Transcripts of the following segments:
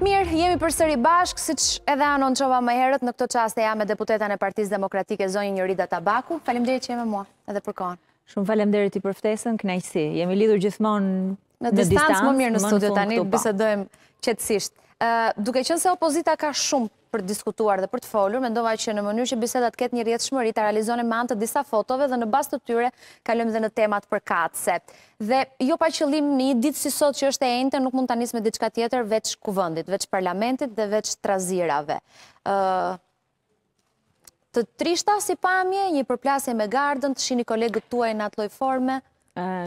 Mirë, jemi për sëri bashkë, si që edhe anon qova më herët, në këto qast e jam e deputetan e Partiz Demokratike, zonjë Njërida Tabaku. Falem deri që jemi mua, edhe për kohën. Shumë falem deri ti për ftesën, Jemi lidur gjithmonë në distancë, më mirë në studio tani, bisedojmë qëtësishtë duke qënë se opozita ka shumë për diskutuar dhe për të folur, mendova që në mënyrë që bisedat ketë një rjetë shmëri, ta realizone mantë të disa fotove dhe në bastë të tyre kalëm dhe në temat për katëse. Dhe jo pa qëllim një ditë si sot që është e ente, nuk mund të anisë me diçka tjetër veç kuvëndit, veç parlamentit dhe veç trazirave. Të trishta si pamje, një përplasje me gardën, të shini kolegët tuaj në atë lojforme?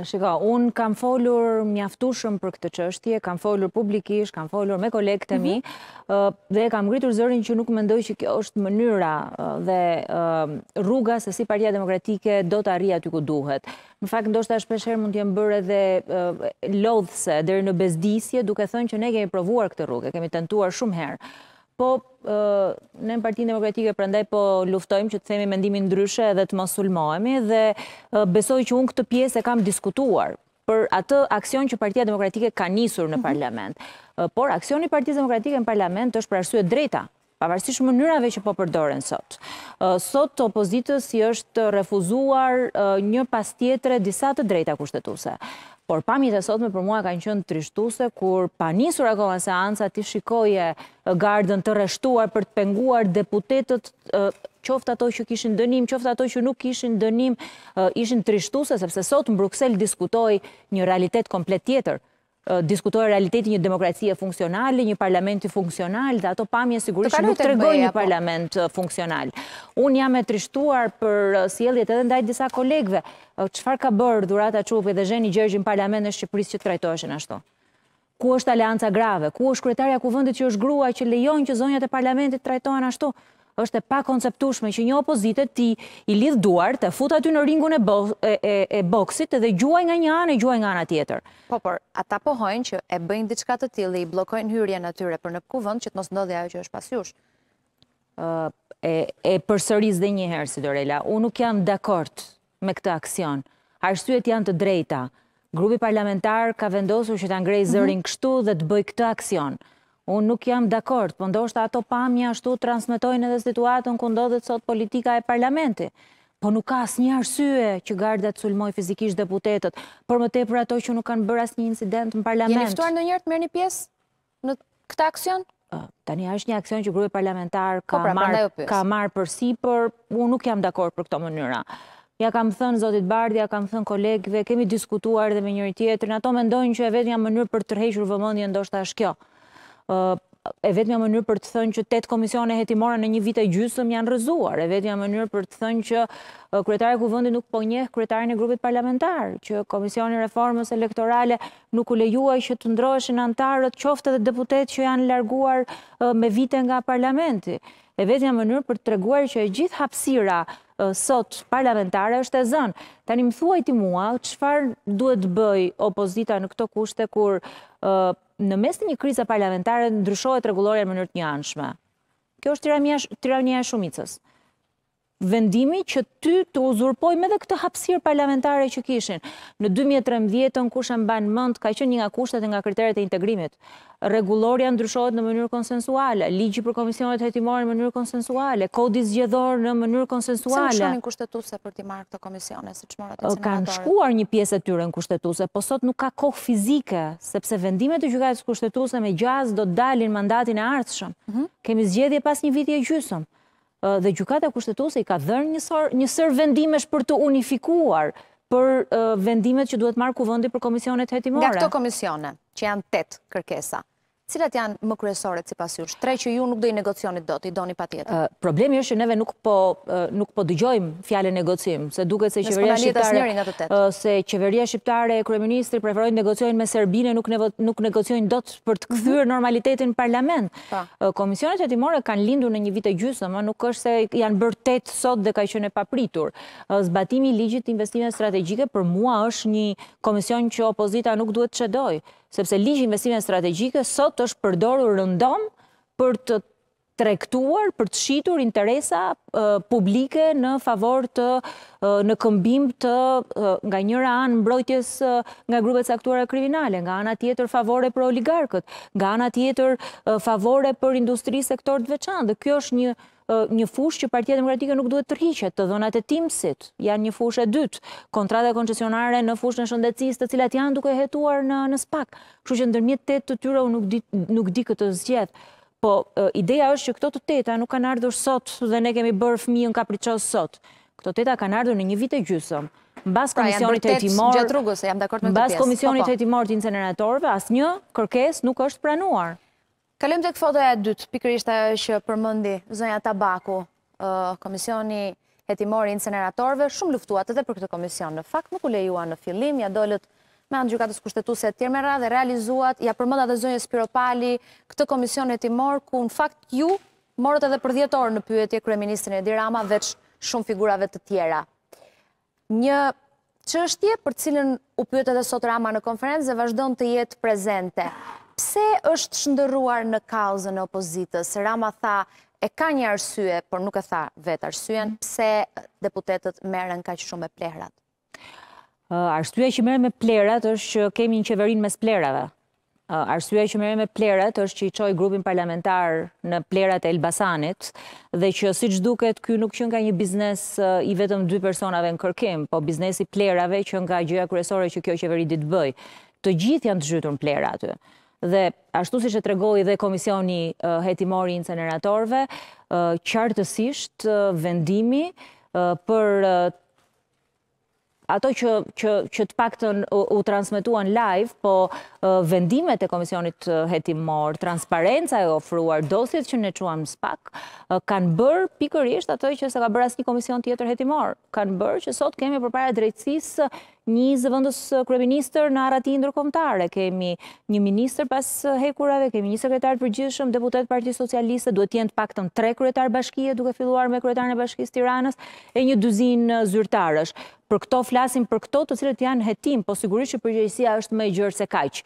Shiko, unë kam folur mjaftushëm për këtë qështje, kam folur publikish, kam folur me kolekte mi, mhm. dhe kam gritur zërin që nuk mendoj që kjo është mënyra dhe rruga se si partia demokratike do të arria aty ku duhet. Në fakt, ndoshta shpesher mund t'jem bërë edhe lodhse dhe në bezdisje duke thënë që ne kemi provuar këtë rrugë, kemi tentuar shumë herë. Po, ne në partijin demokratike për ndaj po luftojmë që të themi mendimin ndryshe dhe të mosulmojemi dhe besoj që unë këtë pjesë e kam diskutuar për atë aksion që partija demokratike ka njësur në mhm. parlament. Por, aksion i partijis demokratike në parlament është për arsue drejta, pavarësish mënyrave që po përdore në sot. Sot të opozitës i është refuzuar një pas disa të drejta kushtetuse por pamit e sotme për mua kanë qënë trishtuse, kur pa njësur e se ansa ti shikoje gardën të reshtuar për të penguar deputetët qoftë ato që kishin dënim, qoftë ato që nuk kishin dënim, ishin trishtuse, sepse sot në Bruxelles diskutoj një realitet komplet tjetër, diskutojë realiteti një demokracie funksionale, një parlamenti funksional, dhe ato pamje sigurisht nuk të regoj një po. parlament funksional. Unë jam e trishtuar për sieljet edhe ndajt disa kolegve, qëfar ka bërë durata Qupi dhe zheni gjergjë në parlament në Shqipëris që të trajtojshin ashto? Ku është alianca grave? Ku është kretarja kuvëndit që është grua që lejon që zonjat e parlamentit trajtojnë ashtu? është e pa konceptushme që një opozitet ti i lidh duar të futa ty në ringun e, e, e, e boksit dhe gjuaj nga një anë e gjuaj nga anë atjetër. Po, por, ata pohojnë që e bëjnë diçka të tili, i blokojnë hyrja në tyre për në kuvënd që të mos ndodhja ajo që është pasjush. e, e përsëris dhe një herë, si Dorela, unë nuk jam dakort me këtë aksion. Arsyet janë të drejta. Grupi parlamentar ka vendosur që të angrej mhm. zërin kështu dhe të bëj këtë aksion. Unë nuk jam dakord, po ndoshtë ato pamja ashtu transmitojnë edhe situatën ku ndodhët sot politika e parlamenti. Po nuk ka asë një arsye që garda të sulmoj fizikisht deputetet, për më te për ato që nuk kanë bërë asë një incident në parlament. Jeni shtuar në njërtë mërë një piesë në këta aksion? Tani është një aksion që grupe parlamentar po pra, ka marë për si, për unë nuk jam dakord për këto mënyra. Ja kam thënë, Zotit Bardi, ja kam thënë kolegëve, kemi diskutuar dhe me njëri tjetër, në ato mendojnë që e vetë një mënyrë për tërhequr vëmëndi ndoshta është kjo e një mënyrë për të thënë që 8 komisione hetimore në një vit e gjysëm janë rëzuar, e një mënyrë për të thënë që kretarë e kuvëndi nuk po njehë kretarë e grupit parlamentar, që komisioni reformës elektorale nuk u lejuaj që të ndroheshin antarët qofte dhe deputet që janë larguar me vite nga parlamenti. E një mënyrë për të treguar që e gjithë hapsira sot parlamentare është e zënë. Tanim më thuajti mua, qëfar duhet bëj opozita në këto kushte kur Në mes të një krizë parlamentare, ndryshohet të në mënyrët një anshme. Kjo është tiranija e shumicës vendimi që ty të uzurpoj me dhe këtë hapsir parlamentare që kishin. Në 2013, kush e mbanë mënd, ka që një nga kushtet e nga kriteret e integrimit. Regulorja ndryshojt në mënyrë konsensuale, ligji për komisionet hetimore në mënyrë konsensuale, kodis gjedhor në mënyrë konsensuale. Se më shumë në kushtetuse për ti marrë të komisione, se që të simulatorit? Kanë shkuar një pjesë të tyre në kushtetuse, po sot nuk ka kohë fizike, sepse vendimet të gjyka e kushtetuse me gjazë do të dalin mandatin e artëshëm. Mhm. Kemi zgjedhje pas një vitje gjysëm dhe gjukata kushtetose i ka dhërë një sër vendimesh për të unifikuar për vendimet që duhet marrë kuvëndi për komisionet hetimore. Nga këto komisione, që janë tëtë kërkesa, Cilat janë më kryesore, si pas jush? Tre që ju nuk i negocionit do t'i do një patjetë. Problemi është që neve nuk po, po dëgjojmë fjale negocim, se duke po se qeveria shqiptare, se qeveria shqiptare, kërë preferojnë negocionit me Serbine, nuk negocionit do të për të mhm. këthyrë normalitetin parlament. Po. Komisionet e timore kanë lindu në një vite gjysë, nuk është se janë bërtet sot dhe ka i qënë e papritur. Zbatimi ligjit investime strategike për mua është një komision që opozita nuk duhet të qedoj sepse ligjë investimin strategike, sot është përdorur rëndom për të trektuar për të shqitur interesa publike në favor të në këmbim të nga njëra anë mbrojtjes nga grupet saktuar e kriminale, nga anë atjetër favore për oligarkët, nga anë atjetër favore për industri sektor të veçanë, dhe kjo është një një fush që partijet demokratike nuk duhet të rrishet, të dhonat e timsit, janë një fush e dytë, kontrata koncesionare në fush në shëndecis të cilat janë duke jetuar në spak, që që ndërmjet të të tyro nuk di këtë zgjetë. Po, ideja është që këto të teta nuk kanë ardhur sot dhe ne kemi bërë fëmijën kapriqos sot. Këto teta kanë ardhur në një vit e gjysëm. Mbas pra, komisionit e gjatë rrugës, jam dakord me këtë pjesë. Mbas komisionit po, po. hetimor të inceneratorëve, asnjë kërkesë nuk është pranuar. Kalojm tek fotoja e dytë, pikërisht ajo që përmendi zonja Tabaku, ë komisioni hetimor të inceneratorëve, shumë luftuat edhe për këtë komision. Në fakt nuk u lejuan në fillim, ja dolët me anë gjukatës kushtetuse të tjerë me realizuat, ja përmënda dhe zonjës Spiropali, këtë komisionet i morë, ku në fakt ju morët edhe për djetorë në pyetje ministrin Edi Rama, veç shumë figurave të tjera. Një që është tje për cilën u pyetë edhe sot Rama në konferencë dhe vazhdo të jetë prezente. Pse është shëndëruar në kauzën e opozitës? Rama tha e ka një arsye, por nuk e tha vetë arsyen, pse deputetet merën ka që shumë e plehrat? Arsyeja që merrem me plerat është që kemi një qeverin mes plerave. Arsyeja që merrem me plerat është që i çoj grupin parlamentar në plerat e Elbasanit dhe që siç duket kjo nuk që nga një biznes i vetëm dy personave në kërkim, po biznesi plerave që nga gjëja kryesore që kjo qeveri ditë bëj. Të gjithë janë të zhytur në plera aty. Dhe ashtu siç e tregoi dhe komisioni hetimor i qartësisht vendimi për ato që, që, që të paktën u, transmituan live, po vendimet e komisionit hetimor, transparenca e ofruar, dosjet që ne quam spak, kanë bërë pikërisht ato që se ka bërë asë një komision tjetër hetimor. Kanë bërë që sot kemi përpara drejtsis një zëvëndës uh, kreministër në arati ndërkomtare, kemi një minister pas uh, hekurave, kemi një sekretar përgjithshëm, deputet Parti Socialiste, duhet tjenë të pak të në tre kretar bashkije, duke filluar me kretar në bashkijës Tiranës, e një duzin uh, zyrtarësh. Për këto flasim, për këto të cilët janë hetim, po sigurisht që përgjëjësia është me gjërë se kajqë.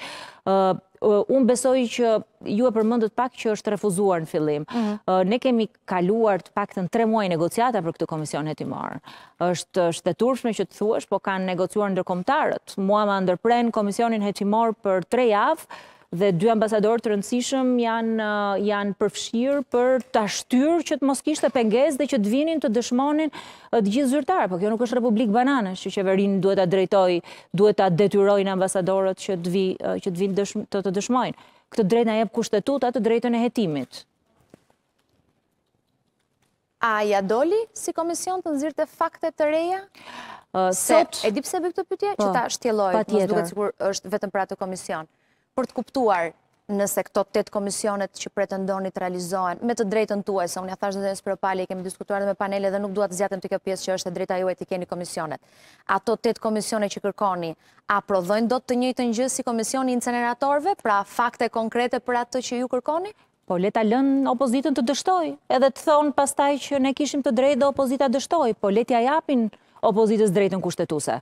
Unë besoj që ju e përmëndët pak që është refuzuar në fillim. Mhm. Ne kemi kaluar të pak të në tre muaj negociata për këtë komision e është të që të thuash, po kanë negociuar ndërkomtarët. Mua ma ndërprenë komisionin e për tre javë, dhe dy ambasadorët të rëndësishëm janë uh, përfshirë për të ashtyrë që të mos kishtë të penges dhe që të vinin të dëshmonin uh, të gjithë zyrtarë, po kjo nuk është Republikë Bananës, që qeverin duhet të drejtoj, duhet të detyrojnë ambasadorët që të uh, vinë të të dëshmojnë. Këtë drejtë në jepë kushtetut, atë drejtën e jetimit. A ja doli si komision të nëzirë të fakte të reja? E pse bëjtë të pytje po, që ta shtjeloj, mështë duke cikur është vetëm për atë komision për të kuptuar nëse këto të komisionet që pretendoni të realizohen, me të drejtën të uaj, se unë ja thashtë dhe nësë për kemi diskutuar dhe me panele dhe nuk duat të zjatën të kjo pjesë që është drejta ju e të keni komisionet. Ato të të komisionet që kërkoni, a prodhojnë do të njëjtën të si komisioni inceneratorve, pra fakte konkrete për atë të që ju kërkoni? Po leta lënë opozitën të dështoj, edhe të thonë pastaj që ne kishim të drejtë dhe opozita dështoj, po letja japin opozitës drejtën kushtetuse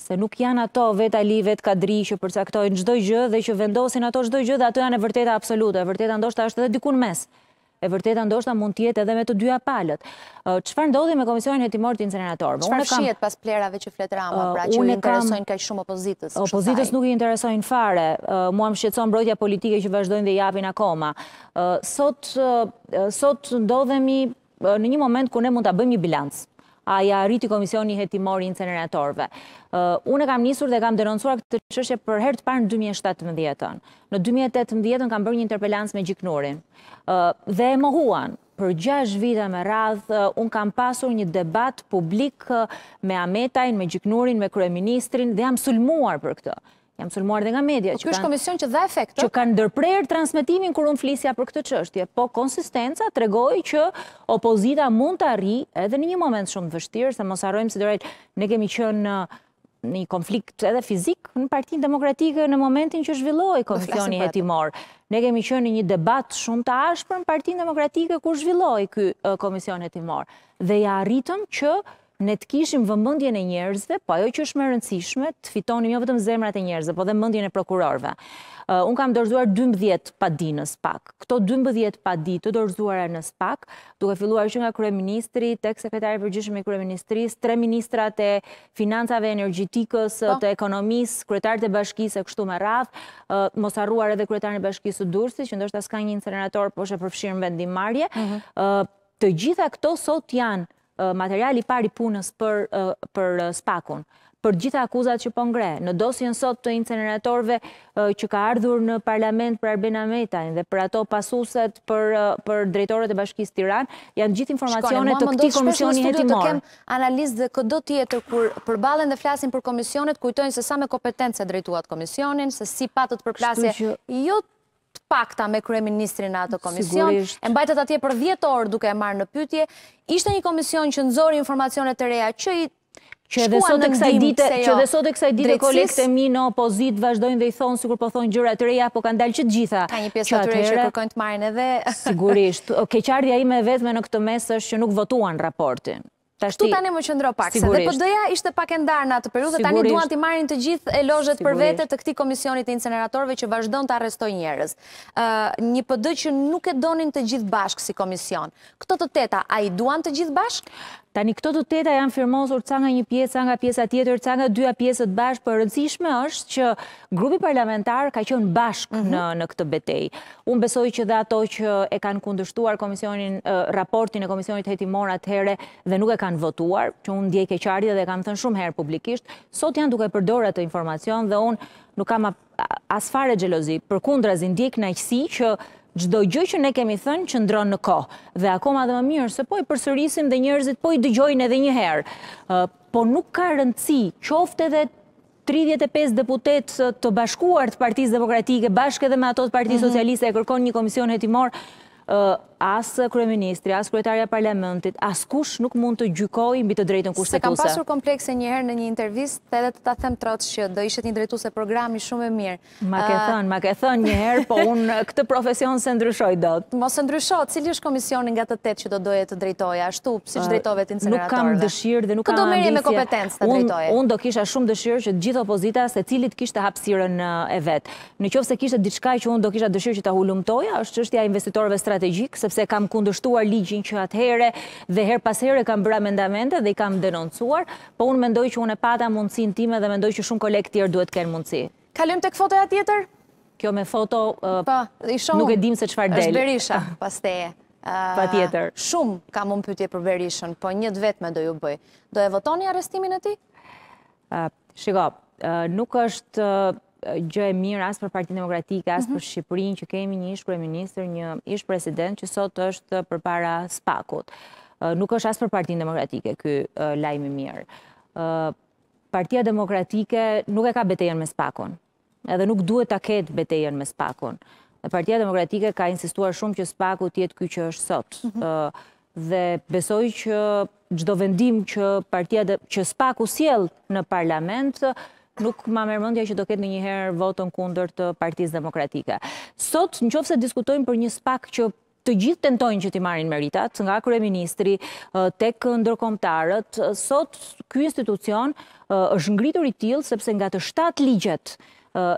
se nuk janë ato vetë alivet, kadri që përcaktojnë gjdoj gjë dhe që vendosin ato gjdoj gjë dhe ato janë e vërteta absolute, e vërteta ndoshta është edhe dikun mes, e vërteta ndoshta mund tjetë edhe me të dyja palët. Qëfar ndodhi me Komisionin Hetimor të Inceneratorëve? Qëfar shiet pas plerave që fletë rama, pra që i interesojnë ka shumë opozitës? Opozitës nuk i interesojnë fare, mua më shqetson brojtja politike që vazhdojnë dhe javin akoma. Sot ndodhemi në një moment ku ne mund të bëjmë një bilancë, ja rriti komisioni jetimori inceneratorve. Uh, unë kam njësur dhe kam denoncuar këtë qështje për herë të parë në 2017-ën. Në 2018-ën kam bërë një interpellans me gjiknurin. Uh, dhe e më huan, për 6 vite me radhë, uh, unë kam pasur një debat publik me Ametajn, me gjiknurin, me kreministrin dhe jam sulmuar për këtë jam sulmuar dhe nga media. Po, është që dha efekt. Që kanë dërprerë transmitimin kur unë flisja për këtë qështje, po konsistenca të regoj që opozita mund të arri edhe një moment shumë të vështirë, se mos arrojmë si dorejt, ne kemi qënë uh, në një konflikt edhe fizik në partinë demokratike në momentin që zhvillohi po, komisioni jetimor. Ne kemi qënë një debat shumë të ashpër në partinë demokratike kur zhvillohi këj uh, komisioni jetimor. Dhe ja rritëm që ne të kishim vëmëndjen e njerëzve, po ajo që është më rëndësishme, të fitonim jo vetëm zemrat e njerëzve, po dhe mëndjen e prokurorve. Unë uh, kam dorëzuar 12 padi në SPAK. Këto 12 padi të dorëzuara në SPAK, duke filluar që nga Kryeministri, tek sekretari përgjishme i Ministris, tre ministrat e financave energjitikës, po. të ekonomis, kryetarët e bashkisë e kështu me rath, uh, mos arruar edhe kryetarën e bashkisë të dursi, që ndoshta s'ka një incinerator, po shë në vendimarje. Mhm. Uh, të gjitha këto sot janë materiali i pari punës për spakun, për gjitha akuzat që po ngre, në dosjen sot të inceneratorve që ka ardhur në parlament për Arben Ametajnë dhe për ato pasuset për drejtorët e bashkisë Tiran, janë gjithë informacionet të këti komisioni jeti morë. Shkone, mua më ndoë shpesh në studio të kem analizë dhe këtë do tjetër kur përbalen dhe flasin për komisionet, kujtojnë se sa me kompetence drejtuat komisionin, se si patët për klasje, jo pakta me kreministrin në atë komision. E mbajtët atje për 10 orë duke e marë në pytje. Ishte një komision që nëzori informacionet të reja që i Që edhe jo, sot e kësaj dite, që edhe sot e kësaj dite kolegët e mi në opozit vazhdojnë dhe i thonë sikur po thonë gjëra të reja, po kanë dalë që të gjitha. Ka një pjesë të reja që kërkojnë të marrin edhe. Sigurisht. Keqardhja ime vetme në këtë mesë është që nuk votuan raportin. Tu tani më qëndro pak, se dhe PD-ja ishte pak e ndarë në atë periudhe, tani duan t'i marrin të gjithë e lojët për vete të këti komisionit e inceneratorve që vazhdojnë të arrestoj njërës. Një PD që nuk e donin të gjithë bashkë si komision, këto të teta, a i duan të gjithë bashkë? Tani këto të teta janë firmosur ca nga një pjesë, ca nga pjesë tjetër, ca nga dyja pjesët bashkë, për rëndësishme është që grupi parlamentar ka qënë bashkë mhm. në këtë betej. Unë besoj që dhe ato që e kanë kundështuar raportin e Komisionit Hetimor atëhere dhe nuk e kanë votuar, që unë ndjek e dhe e kanë thënë shumë herë publikisht, sot janë duke përdore atë informacion dhe unë nuk kam asfare gjelozi për kundra zindik në që gjdo gjë që ne kemi thënë që ndronë në kohë. Dhe akoma dhe më mirë, se po i përsërisim dhe njërzit po i dëgjojnë edhe njëherë. Po nuk ka rëndësi, qofte dhe 35 deputet të bashkuar të partiz demokratike, bashkë edhe me ato të partiz mhm. socialiste, e kërkon një komision hetimor, asë kreministri, asë kretarja parlamentit, asë kush nuk mund të gjykoj mbi të drejtën kushtetuse. Se kam pasur komplekse njëherë në një intervjist, të edhe të ta them trotë që do ishet një drejtuse programi shumë e mirë. Ma ke thënë, ma ke thënë njëherë, po unë këtë profesion se ndryshoj do të. Mo se ndryshoj, cili është komision nga të tetë që do doje të drejtoja, ashtu, si që drejtove të inceneratorve. Nuk kam dëshirë dhe nuk kam do sepse kam kundështuar ligjin që atëhere dhe her pasere kam bëra amendamente dhe i kam denoncuar, po unë mendoj që unë e pata mundësin time dhe mendoj që shumë kolekt tjerë duhet kënë mundësi. Kalim të këfotoja tjetër? Kjo me foto uh, po, nuk e dim se qëfar deli. është Berisha, pas teje. Uh, pa tjetër. Shumë kam unë pytje për Berishën, po njët vetë me do ju bëj. Do e votoni arestimin e ti? Uh, shiko, nuk është Gjë e mirë asë për Partinë Demokratike, asë mhm. për Shqipërinë, që kemi një ishë kreministër, një ishë president, që sot është për para spakut. Nuk është asë për Partinë Demokratike, ky lajmi mirë. Partia Demokratike nuk e ka betejen me spakun. Edhe nuk duhet ta ketë betejen me spakun. Partia Demokratike ka insistuar shumë që spakut jetë ky që është sot. Mhm. Dhe besoj që gjdo vendim që spaku s'jelë në parlamentë, nuk ma mërmëndja që do ketë në njëherë votën kunder të partiz demokratika. Sot, në qofë se diskutojmë për një spak që të gjithë tentojnë që ti marin meritat, nga kërë ministri, tek ndërkomtarët, sot kjo institucion është ngritur i tilë, sepse nga të shtatë ligjet,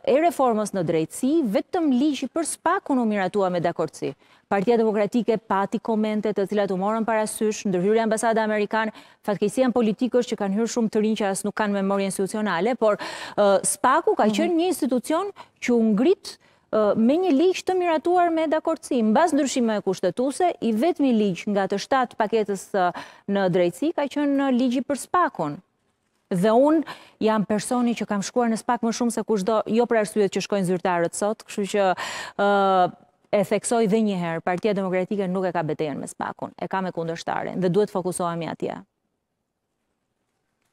e reformës në drejtësi, vetëm ligjë për spaku në miratua me dakorëci. Partia Demokratike pati komente të cilat u morën parasysh, ndërhyri ambasada Amerikanë, fatkesia në politikës që kanë hyrë shumë të rinë që asë nuk kanë memori institucionale, por spaku ka mhm. qënë një institucion që ungritë me një ligjë të miratuar me dakorëci. Në basë ndryshime e kushtetuse, i vetëmi ligjë nga të shtatë paketës në drejtësi ka qënë ligjë për spakun dhe unë jam personi që kam shkuar në spak më shumë se kushdo, jo për arsujet që shkojnë zyrtarët sot, këshu që e theksoj dhe njëherë, partia demokratike nuk e ka betejen me spakun, e ka me kundështarin, dhe duhet fokusohemi atje.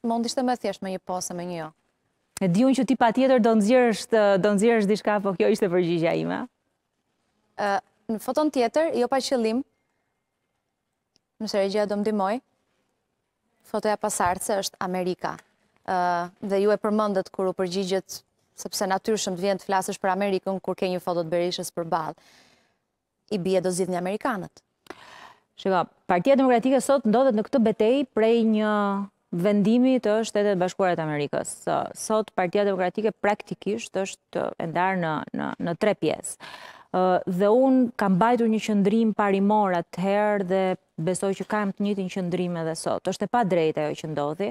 Mund ishte më thjesht me një posë, me një jo? E diun që ti pa tjetër do nëzirësht dishka, po kjo ishte përgjigja ime? Në foton tjetër, jo pa qëllim, mësë regjia do mdimoj, fotoja pasartë se është Amerika dhe ju e përmëndët kër u përgjigjet, sepse natyrshëm të vjen të flasësh për Amerikën, kër ke një fotot berishës për balë, i bje do zidhë një Amerikanët. Shka, Partia Demokratike sot ndodhet në këtë betej prej një vendimi të shtetet bashkuarat Amerikës. Sot Partia Demokratike praktikisht është endarë në tre pjesë. Dhe unë kam bajtu një qëndrim parimor atëherë dhe besoj që kam të njëti një qëndrim edhe sot. është e pa drejt e që ndodhi,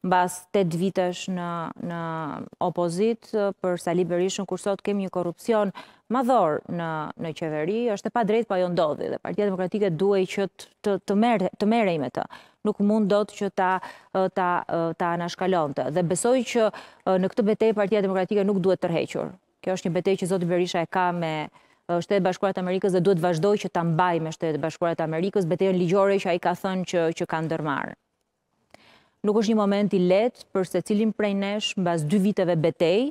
bas 8 vitesh në opozit për Sali Berishën, kur sot kemi një korupcion madhor në qeveri, është e pa drejt pa po jo ndodhi, dhe Partia Demokratike duhet që të merej me të, nuk mund do të që ta nashkallon të, dhe besoj që në këtë betej Partia Demokratike nuk duhet tërhequr. Kjo është një betej që Zotë Berisha e ka me shtetë bashkurat Amerikës dhe duhet vazhdoj që ta mbaj me shtetë bashkurat Amerikës, betejën ligjore që a i ka thënë që kanë dërmarë nuk është një moment i letë për se cilin prej nesh në basë dy viteve betej,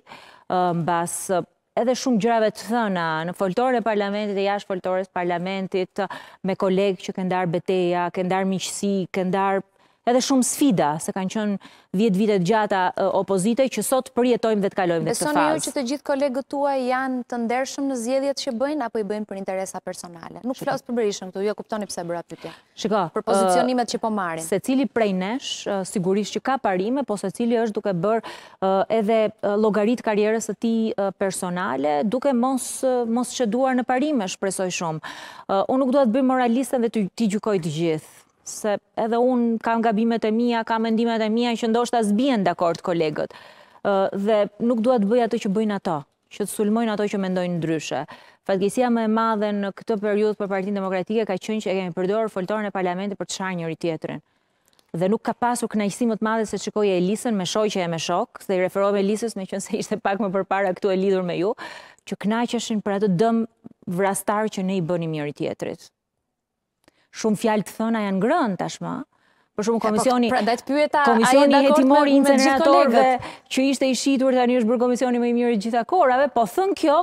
në basë edhe shumë gjrave të thëna në foltore e parlamentit e jashtë foltore e parlamentit me kolegë që këndar beteja, këndar miqësi, këndar edhe shumë sfida, se kanë qënë vjetë vitet gjata opozite, që sot përjetojmë dhe të kalojmë dhe të fazë. Besoni një që të gjithë kolegët tua janë të ndershëm në zjedhjet që bëjnë, apo i bëjnë për interesa personale? Nuk flasë për bërishëm të, ju jo e kuptoni pëse bëra pytje. Shiko. Për pozicionimet që po marin. Se cili prej nesh, sigurisht që ka parime, po se cili është duke bërë edhe logarit karierës të ti personale, duke mos që duar në parime, shpresoj shumë. Unë nuk duhet bëjë moralisten dhe t'i gjukoj të gjithë se edhe unë kam gabimet e mija, kam mendimet e mija, që ndoshta zbien dhe akord kolegët, dhe nuk duhet bëjë ato që bëjnë ato, që të sulmojnë ato që mendojnë ndryshe. Fatgjësia më e madhe në këtë periudhë për Partinë Demokratike ka qenë që e kemi përdorur foltorën e parlamentit për të shajnë njëri tjetrin. Dhe nuk ka pasur kënaqësi më të madhe se e Elisën me që e me shok, se i referohem Elisës me qenë se ishte pak më përpara këtu e lidhur me ju, që kënaqeshin për atë dëm vrastar që ne i njëri tjetrit shumë fjalë të thëna janë grënë tashmë. Për shumë po, komisioni, pra ndaj të pyeta, ai është hetimori i inceneratorëve që ishte i shitur tani është bërë komisioni më i mirë gjitha korave, po thënë kjo,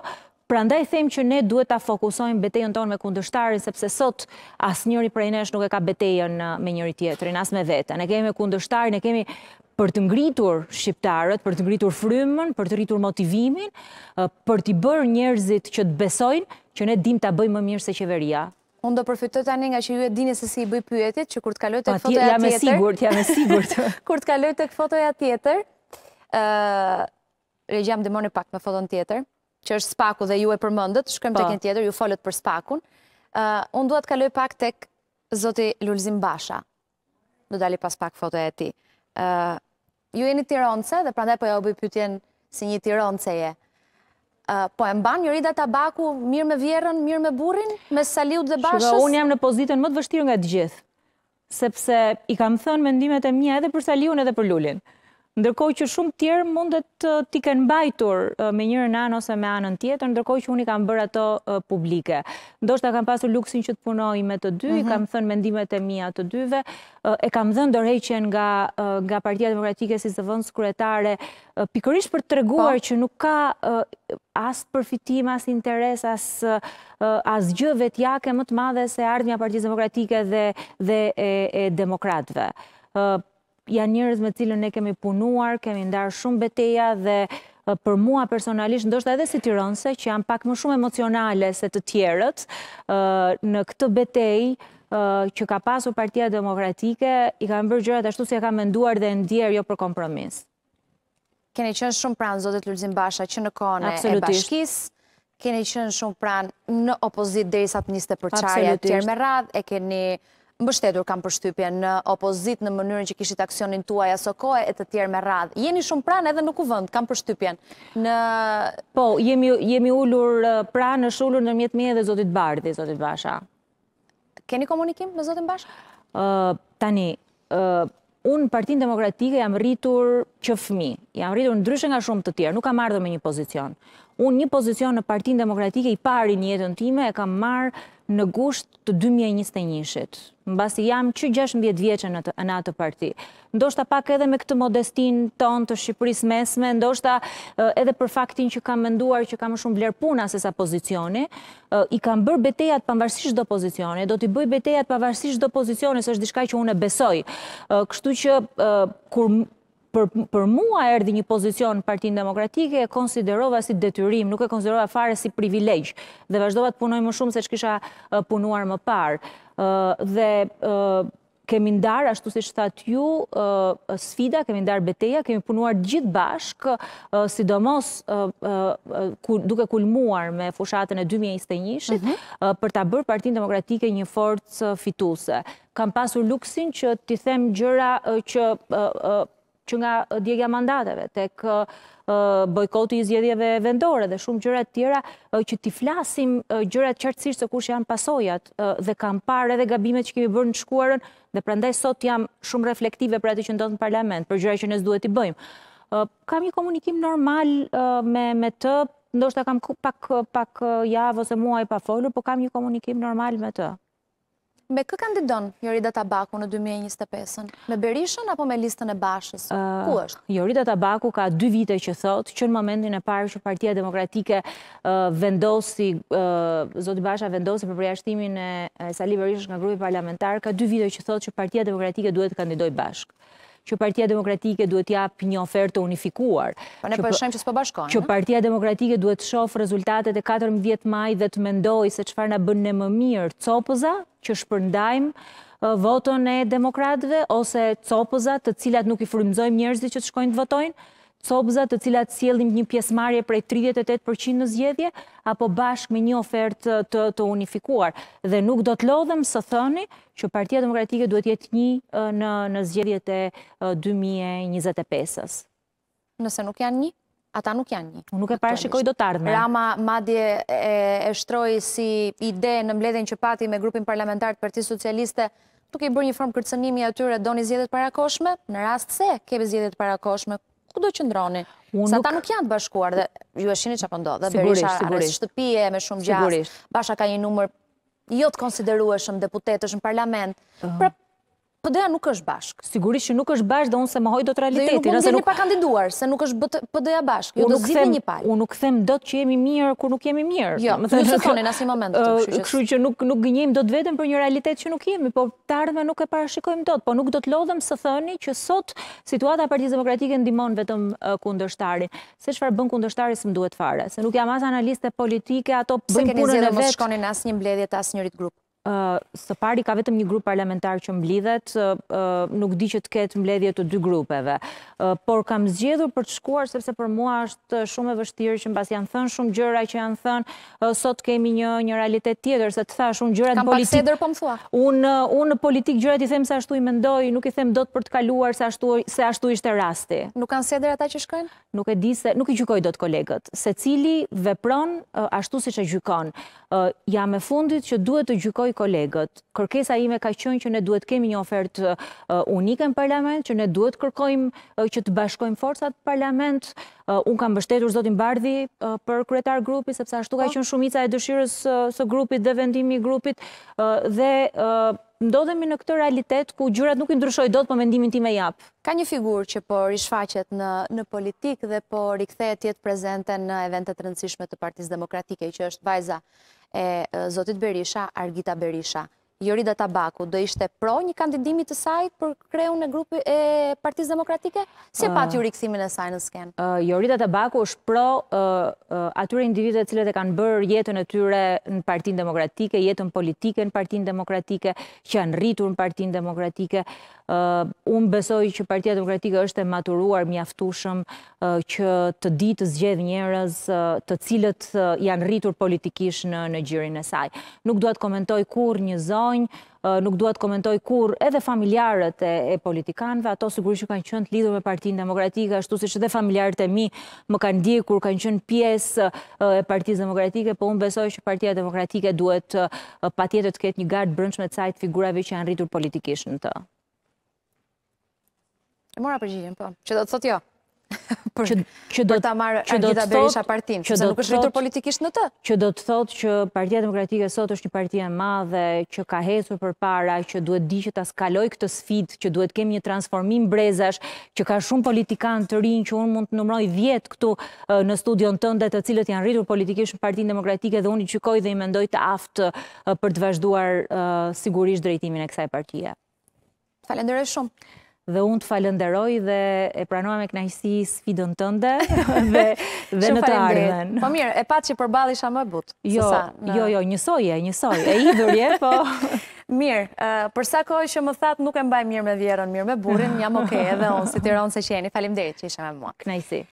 prandaj them që ne duhet ta fokusojnë betejën tonë me kundërshtarin sepse sot asnjëri prej nesh nuk e ka betejën me njëri tjetrin, as me veten. Ne kemi kundërshtarin, ne kemi për të ngritur shqiptarët, për të ngritur frymën, për të rritur motivimin, për të bërë njerëzit që të besojnë që ne dim ta bëjmë më mirë se qeveria unë do përfitoj tani nga që ju e dini se si i bëj pyetit, që kur të kaloj të këtë fotoja tjetër... Jam e sigurt, jam e sigurt. Kur të kaloj të këtë fotoja tjetër, regjam dhe mërë pak me foton tjetër, që është spaku dhe ju e përmëndët, shkëm të kënë tjetër, ju folët për spakun, unë duhet kaloj pak të këtë zoti Lulzim Basha, do dali pas pak fotoja ti. Ju e një tironce, dhe prandaj po ja u bëj pyetjen si një tironceje, Po e mban një rida tabaku mirë me vjerën, mirë me burin, me saliut dhe bashës? Shura, unë jam në pozitën më të vështirë nga të gjithë, sepse i kam thënë mendimet e mija edhe për saliun edhe për lullin ndërkohë që shumë tjerë mundet t'i kenë bajtur me në anë ose me anën tjetër, ndërkohë që unë i kam bërë ato publike. Ndoshta kam pasur luksin që t'punoj me të dy, i mhm. kam thënë mendimet e mija të dyve, e kam dhënë dërheqen nga partia demokratike si zëvëndës kuretare, pikërish për të reguar po. që nuk ka as përfitim, as interes, as gjë vetjake më të madhe se ardhëmja partijës demokratike dhe demokratve janë njërës me cilën ne kemi punuar, kemi ndarë shumë beteja dhe për mua personalisht, ndoshtë edhe si tyronse, që janë pak më shumë emocionale se të tjerët, në këtë betej, që ka pasu partia demokratike, i ka më bërgjërat ashtu si e ka menduar dhe ndjerë jo për kompromis. Keni qënë shumë pranë, Zotit Lulzim Basha, që në kone e bashkis, keni qënë shumë pranë në opozit dhe i satë njiste përqarja tjerë me radhë, e keni mbështetur kam përshtypje në opozit në mënyrën që kishit aksionin tuaj aso kohë e të tjerë me radhë. Jeni shumë pranë edhe në kuvënd, kam përshtypje në... Po, jemi ullur pranë, është në mjetë mje dhe Zotit Bardi, Zotit Basha. Keni komunikim me Zotit Basha? Tani, unë partin demokratike jam rritur që fmi, jam rritur në nga shumë të tjerë, nuk kam ardhë me një pozicion. Unë një pozicion në partin demokratike i pari një jetën time e kam marrë në gusht të 2021, Në basi jam që 16 vjeqe në atë parti. Ndo shta pak edhe me këtë modestin ton të Shqipëris mesme, ndo shta edhe për faktin që kam mënduar që kam shumë vler puna se sa pozicioni, i kam bërë betejat për varsish do pozicioni, do t'i bëj betejat për varsish do pozicioni, së është dishka që unë e besoj. Kështu që për mua erdi një pozicion partin demokratike, e konsiderova si detyrim, nuk e konsiderova fare si privilegj, dhe vazhdova të punoj më shumë se që kisha punuar më parë. Dhe kemi ndarë, ashtu se shtatë ju, sfida, kemi ndarë beteja, kemi punuar gjithë bashkë, sidomos duke kulmuar me fushatën e 2021-shit, mhm. për të bërë partin demokratike një forcë fituse. Kam pasur luksin që t'i them gjëra që që nga djegja mandateve, të kë i zjedjeve vendore dhe shumë gjërat tjera, që t'i flasim gjërat qartësirë se kush janë pasojat dhe kam parë edhe gabimet që kemi bërë në shkuarën dhe prandaj sot jam shumë reflektive për ati që ndonë në parlament, për gjëra që nësë duhet i bëjmë. Kam një komunikim normal me të, ndoshta kam pak javë ose muaj pa folur, po kam një komunikim normal me të. Me kë kandidon Jorida Tabaku në 2025-ën? Me Berishën apo me listën e bashës? Ku është? Jorida Tabaku ka dy vite që thotë që në momentin e parë që partia demokratike vendosi, Zotë Basha vendosi për përjaçtimin e Sali Berishës nga grupi parlamentar, ka dy vite që thotë që partia demokratike duhet të kandidoj bashkë që Partia Demokratike duhet t'jap një ofertë të unifikuar. ne po që s'po bashkojnë. Që Partia Demokratike duhet të shoh rezultatet e 14 maj dhe të mendojë se çfarë na bën në më mirë, copëza që shpërndajmë votën e demokratëve ose copëza të cilat nuk i frymëzojmë njerëzit që të shkojnë të votojnë copëzat të cilat sielim një pjesmarje prej 38% në zjedhje, apo bashk me një ofert të unifikuar. Dhe nuk do të lodhëm së thëni që partia demokratike duhet jetë një në zjedhjet e 2025-ës. Nëse nuk janë një? Ata nuk janë një. Nuk e parashikoj do të ardhme. Rama Madje e shtroj si ide në mbledhen që pati me grupin parlamentar të përti socialiste, tuk i bërë një formë kërcënimi atyre do një zjedhet parakoshme, në rast se kebë zjedhet parakoshme, ku do qëndroni? Sa ta nuk janë të bashkuar dhe ju e shini që pëndo, po dhe sigurisht, Berisha sigurisht. arës shtëpije me shumë gjasë, sigurisht. Basha ka një numër jo të konsiderueshëm deputetësh në parlament, pra pd nuk është bashkë. Sigurisht që nuk është bashkë dhe unë se më hojë do të realiteti. Dhe ju nuk më dhe një kandiduar, se nuk është PD-ja bashkë. Ju do zhiti një palë. Unë nuk them do të që jemi mirë, kur nuk jemi mirë. Jo, më thënë se toni në asë një moment. Këshu që nuk gënjim do të vetëm për një realitet që nuk jemi, po të ardhme nuk e parashikojmë do të, po nuk do të lodhëm së thëni që sot situata partijës demokratike vetëm Se bën kundështari duhet fare, se nuk jam analiste politike, ato punën e së pari ka vetëm një grup parlamentar që mblidhet, nuk di që të ketë mbledhje të dy grupeve. Por kam zgjedhur për të shkuar, sepse për mua është shumë e vështirë që në pas janë thënë, shumë gjëra që janë thënë, sot kemi një një realitet tjeder, se të tha shumë gjëra të politikë. Kam pak seder për po më thua. Unë në politikë gjëra të i themë se ashtu i mendoj, nuk i themë do të për të kaluar se ashtu ishte rasti. Nuk kanë sedër ata që shkojnë? Nuk e di se, nuk i gjykoj kolegët. vepron ashtu gjykon. Ja me fundit që duhet të gjykoj kolegët. Kërkesa ime ka qënë që ne duhet kemi një ofertë uh, unike në parlament, që ne duhet kërkojmë uh, që të bashkojmë forësat në parlament. Uh, unë kam bështetur zotin bardhi për kretar grupi, sepse ashtu ka po. qënë shumica e dëshirës së grupit dhe vendimi i grupit. Dhe ndodhemi në këtë realitet ku gjyrat nuk i ndryshoj do të për po mendimin ti me japë. Ka një figur që por i shfaqet në politikë dhe por i jetë prezente në eventet rëndësishme të partiz demokratike, që është vajza e Zotit Berisha, Argita Berisha. Jorida Tabaku, do ishte pro një kandidimi të saj për kreju në grupë e partiz demokratike? Si e ah. pati rikësimin e saj në skenë? Ah, Jorida Tabaku është pro ah, atyre individet që cilët e kanë bërë jetën e tyre në partinë demokratike, jetën politike në partinë demokratike, që janë rritur në partinë demokratike unë besoj që Partia Demokratika është e maturuar mjaftushëm që të ditë zgjedh njerës të cilët janë rritur politikish në gjyrin e saj. Nuk duhet komentoj kur një zonjë, nuk duhet komentoj kur edhe familjarët e politikanve, ato sigurisht që kanë qënë të lidur me Partinë Demokratika, ashtu si që dhe familjarët e mi më kanë di kur kanë qënë piesë e Partisë Demokratike, po unë besoj që Partia Demokratike duhet pa tjetët këtë një gardë brëndshme të sajtë figurave që janë rritur politikish në të E mora përgjigjen, po. Që do të thotë jo. Për që do ta marrë Angela Berisha partinë, që nuk është rritur politikisht në të. Që do të thotë që Partia Demokratike sot është një parti e madhe që ka për përpara, që duhet di që ta skaloj këtë sfidë, që duhet kemi një transformim brezash, që ka shumë politikanë të rinj që un mund të numroj 10 këtu në studion tënde të cilët janë rritur politikisht në Partinë Demokratike dhe unë i qykoj dhe i mendoj të aftë për të vazhduar sigurisht drejtimin e kësaj partie. Falenderoj shumë dhe unë të falënderoj dhe e pranoj me knajsi sfidën tënde dhe në të ardhen. Po mirë, e pat që përbali më e butë. Jo, jo, jo, njësoj e, njësoj e idhur je, po... Mirë, përsa kohë që më thatë nuk e mbaj mirë me vjerën, mirë me burin, jam oke edhe unë si të ronë se qeni. Falim dhejë që isha me mua. Kënajsi.